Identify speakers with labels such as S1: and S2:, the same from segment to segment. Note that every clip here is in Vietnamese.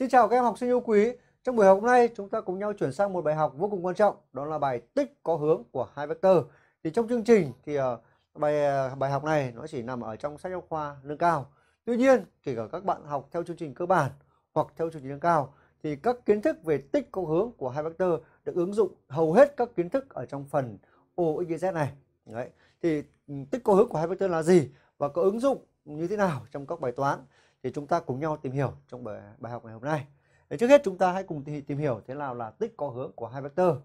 S1: Xin chào các em học sinh yêu quý. Trong buổi học hôm nay chúng ta cùng nhau chuyển sang một bài học vô cùng quan trọng, đó là bài tích có hướng của hai vector. Thì trong chương trình thì ờ, bài ờ, bài học này nó chỉ nằm ở trong sách giáo khoa nâng cao. Tuy nhiên, kể cả các bạn học theo chương trình cơ bản hoặc theo chương trình nâng cao thì các kiến thức về tích có hướng của hai vector được ứng dụng hầu hết các kiến thức ở trong phần OXYZ này. Đấy. Thì ừ, tích có hướng của hai vector là gì và có ứng dụng như thế nào trong các bài toán thì chúng ta cùng nhau tìm hiểu trong bài, bài học ngày hôm nay để trước hết chúng ta hãy cùng tìm hiểu thế nào là tích có hướng của hai vectơ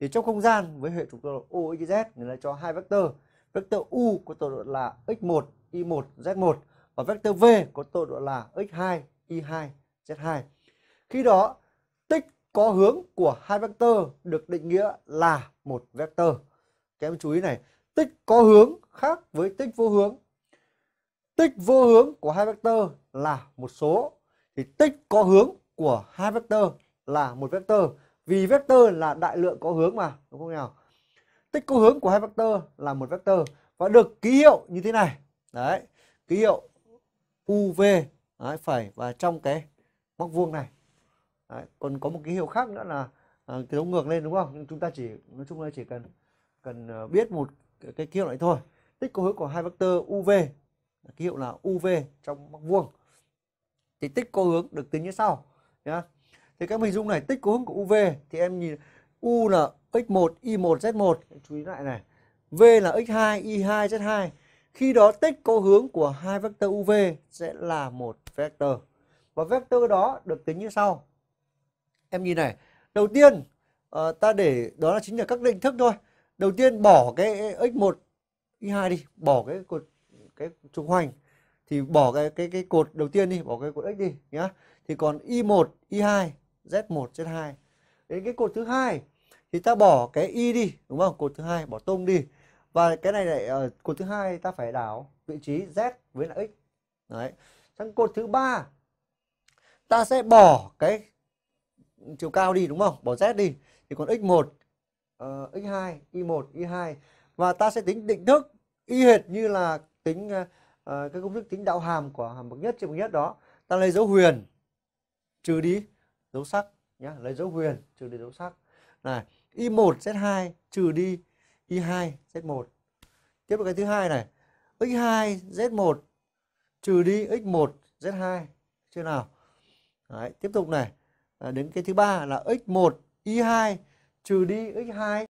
S1: thì trong không gian với hệ trục tọa độ u x z người ta cho hai vectơ vectơ u có tọa độ là x1 y1 z1 và vectơ v có tọa độ là x2 y2 z2 khi đó tích có hướng của hai vectơ được định nghĩa là một vectơ các em chú ý này tích có hướng khác với tích vô hướng tích vô hướng của hai vectơ là một số thì tích có hướng của hai vectơ là một vectơ vì vectơ là đại lượng có hướng mà đúng không nào tích có hướng của hai vectơ là một vectơ và được ký hiệu như thế này đấy ký hiệu uv đấy, phải và trong cái móc vuông này đấy, còn có một ký hiệu khác nữa là à, cái dấu ngược lên đúng không nhưng chúng ta chỉ nói chung là chỉ cần cần à, biết một cái, ký hiệu này thôi tích có hướng của hai vectơ uv ký hiệu là UV trong móc vuông thì tích có hướng được tính như sau nhá thì các mình dung này tích có hướng của UV thì em nhìn U là x1 y1 z1 em chú ý lại này V là x2 y2 z2 khi đó tích có hướng của hai vectơ UV sẽ là một vectơ và vectơ đó được tính như sau em nhìn này đầu tiên ờ, ta để đó là chính là các định thức thôi đầu tiên bỏ cái x1 y2 đi bỏ cái cột cái trục hoành thì bỏ cái cái cái cột đầu tiên đi bỏ cái cột x đi nhá thì còn y1 y2 z1 z2 đến cái cột thứ hai thì ta bỏ cái y đi đúng không cột thứ hai bỏ tung đi và cái này lại uh, cột thứ hai ta phải đảo vị trí z với lại x đấy sang cột thứ ba ta sẽ bỏ cái chiều cao đi đúng không bỏ z đi thì còn x1 uh, x2 y1 y2 và ta sẽ tính định thức y hệt như là tính uh, cái công thức tính đạo hàm của hàm bậc nhất trên bậc nhất đó ta lấy dấu huyền trừ đi dấu sắc nhá lấy dấu huyền trừ đi dấu sắc này y1 z2 trừ đi y2 z1 tiếp tục cái thứ hai này x2 z1 trừ đi x1 z2 chưa nào Đấy, tiếp tục này à, đến cái thứ ba là x1 y2 trừ đi x2